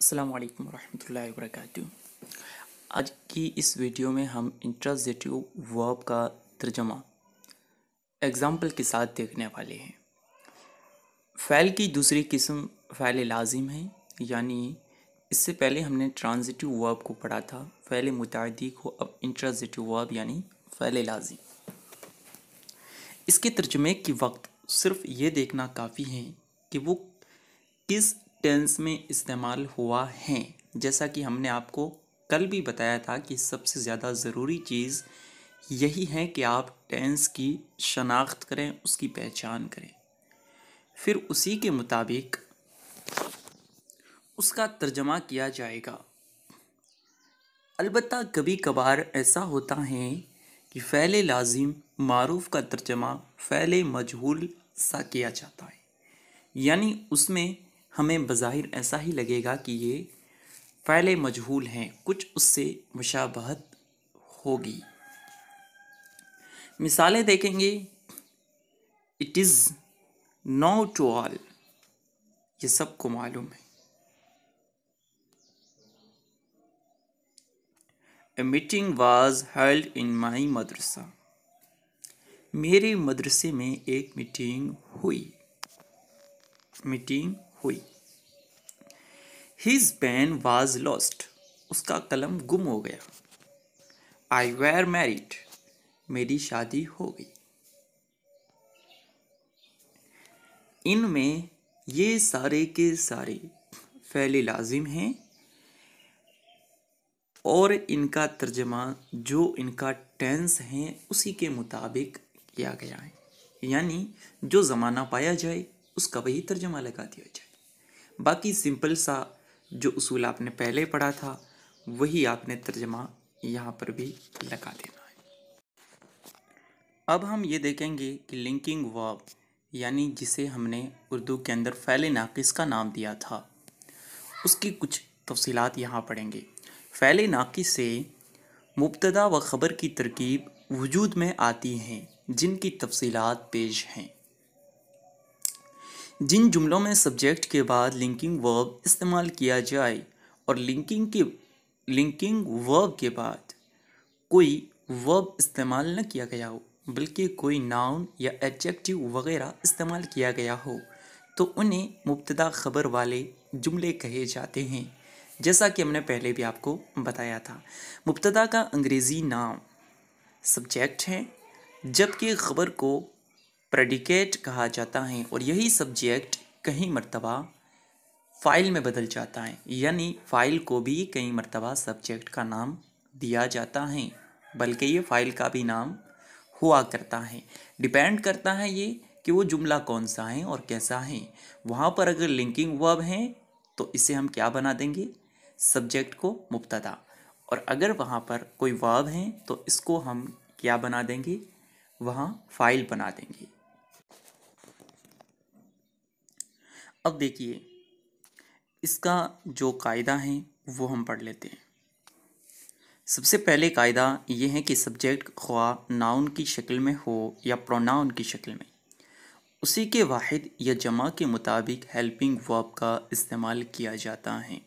अल्लाम वरहमल वर्क आज की इस वीडियो में हम इंट्राजेटिव वर्ब का तर्जमा एग्ज़ाम्पल के साथ देखने वाले हैं फ़ैल की दूसरी किस्म फ़ैल लाजिम है यानी इससे पहले हमने ट्रांजिटिव वर्ब को पढ़ा था फ़ैल मुतदी को अब इंट्राजेटिव वर्ब यानी फ़ैल लाजिम इसके तर्जमे के वक्त सिर्फ ये देखना काफ़ी है कि वो किस टेंस में इस्तेमाल हुआ है जैसा कि हमने आपको कल भी बताया था कि सबसे ज़्यादा ज़रूरी चीज़ यही है कि आप टेंस की शनाख्त करें उसकी पहचान करें फिर उसी के मुताबिक उसका तर्जमा किया जाएगा अलबत् कभी कभार ऐसा होता है कि फ़ैल लाजिम मारूफ़ का तर्जमा फ़ैल मजहूल सा किया जाता है यानी उसमें हमें बज़ाहिर ऐसा ही लगेगा कि ये फैले मजहूल हैं कुछ उससे मुशाबहत होगी मिसालें देखेंगे it is known to all ये सबको मालूम है a meeting was held in my मदरसा मेरे मदरसे में एक मीटिंग हुई मीटिंग हुई हिज पेन वॉज लॉस्ट उसका कलम गुम हो गया आई वेर मैरिड मेरी शादी हो गई इनमें ये सारे के सारे फैले लाजिम हैं और इनका तर्जमा जो इनका टेंस है उसी के मुताबिक किया गया है यानी जो ज़माना पाया जाए उसका वही तर्जमा लगा दिया जाए बाकी सिंपल सा जो उसूल आपने पहले पढ़ा था वही आपने तर्जमा यहाँ पर भी लगा देना है अब हम ये देखेंगे कि लिंकिंग वर्ब यानी जिसे हमने उर्दू के अंदर फ़ैले नाकिस का नाम दिया था उसकी कुछ तफसीत यहाँ पढ़ेंगे फैले नाकिस से मुबतदा व ख़बर की तरकीब वजूद में आती हैं जिनकी तफसीत पेश हैं जिन जुमलों में सब्जेक्ट के बाद लिंकिंग वर्ब इस्तेमाल किया जाए और लिंकिंग के लिंकिंग वर्ब के बाद कोई वर्ब इस्तेमाल न किया गया हो बल्कि कोई नाउन या एडजेक्टिव वगैरह इस्तेमाल किया गया हो तो उन्हें मुबतदा खबर वाले जुमले कहे जाते हैं जैसा कि हमने पहले भी आपको बताया था मुबतदा का अंग्रेज़ी नाम सब्जेक्ट है जबकि खबर को प्रेडिकेट कहा जाता है और यही सब्जेक्ट कहीं मरतबा फ़ाइल में बदल जाता है यानी फ़ाइल को भी कई मरतबा सब्जेक्ट का नाम दिया जाता है बल्कि ये फ़ाइल का भी नाम हुआ करता है डिपेंड करता है ये कि वो जुमला कौन सा है और कैसा है वहाँ पर अगर लिंकिंग वर्ब हैं तो इसे हम क्या बना देंगे सब्जेक्ट को मुबतदा और अगर वहाँ पर कोई वर्ब हैं तो इसको हम क्या बना देंगे वहाँ फ़ाइल बना देंगे अब देखिए इसका जो कायदा है वो हम पढ़ लेते हैं सबसे पहले कायदा ये है कि सब्जेक्ट ख्वा नाउन की शक्ल में हो या प्रोनाउन की शक्ल में उसी के वाहिद या जमा के मुताबिक हेल्पिंग वर्ब का इस्तेमाल किया जाता है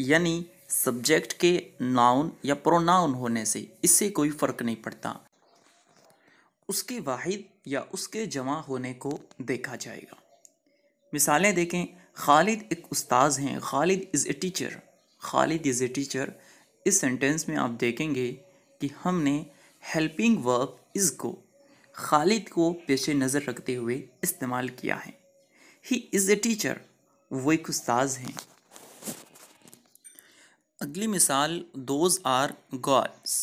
यानी सब्जेक्ट के नाउन या प्रोनाउन होने से इससे कोई फ़र्क नहीं पड़ता उसके वाहिद या उसके जमा होने को देखा जाएगा मिसालें देखें खालिद एक उस्ताद हैं Khalid is a teacher Khalid is a teacher इस सेंटेंस में आप देखेंगे कि हमने हेल्पिंग वर्ब इज़ को खालिद को पेश नज़र रखते हुए इस्तेमाल किया है ही इज़ ए टीचर वो एक उस्ताद हैं अगली मिसाल दोज आर गॉड्स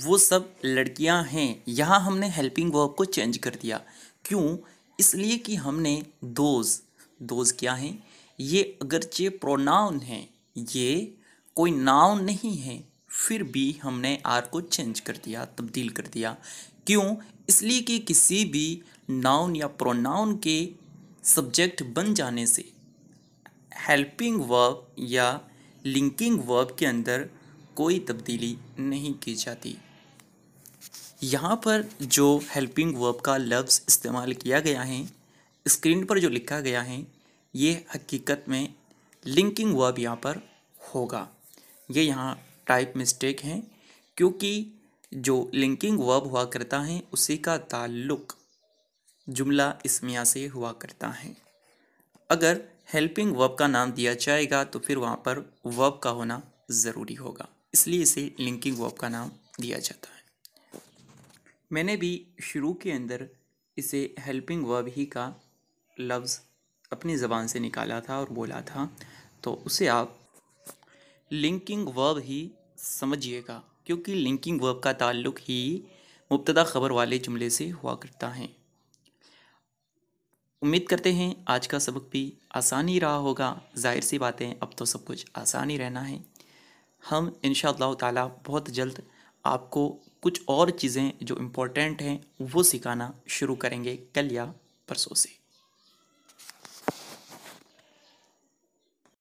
वो सब लड़कियां हैं यहाँ हमने हेल्पिंग वर्ब को चेंज कर दिया क्यों इसलिए कि हमने दोज दोज क्या हैं ये अगरचे प्रोनाउन हैं ये कोई नाउन नहीं है फिर भी हमने आर को चेंज कर दिया तब्दील कर दिया क्यों इसलिए कि किसी भी नाउन या प्रोनाउन के सब्जेक्ट बन जाने से हेल्पिंग वर्ब या लिंकिंग वर्ब के अंदर कोई तब्दीली नहीं की जाती यहाँ पर जो हेल्पिंग वर्ब का लफ्ज़ इस्तेमाल किया गया है स्क्रीन पर जो लिखा गया है ये हकीकत में लिंकिंग वर्ब यहाँ पर होगा ये यहाँ टाइप मिस्टेक है क्योंकि जो लिंकिंग वर्ब हुआ करता है उसी का ताल्लुक जुमला इसमिया से हुआ करता है अगर हेल्पिंग वर्ब का नाम दिया जाएगा तो फिर वहाँ पर वर्ब का होना ज़रूरी होगा इसलिए इसे लिंकिंग वर्ब का नाम दिया जाता है मैंने भी शुरू के अंदर इसे हेल्पिंग वर्ब ही का लफ्ज़ अपनी ज़बान से निकाला था और बोला था तो उसे आप लिंकिंग वर्ब ही समझिएगा क्योंकि लिंकिंग वर्ब का ताल्लुक ही मुबतदा ख़बर वाले जुमले से हुआ करता है उम्मीद करते हैं आज का सबक भी आसानी रहा होगा जाहिर सी बातें अब तो सब कुछ आसान ही रहना है हम इन ताला बहुत जल्द आपको कुछ और चीज़ें जो इम्पोर्टेंट हैं वो सिखाना शुरू करेंगे कल या परसों से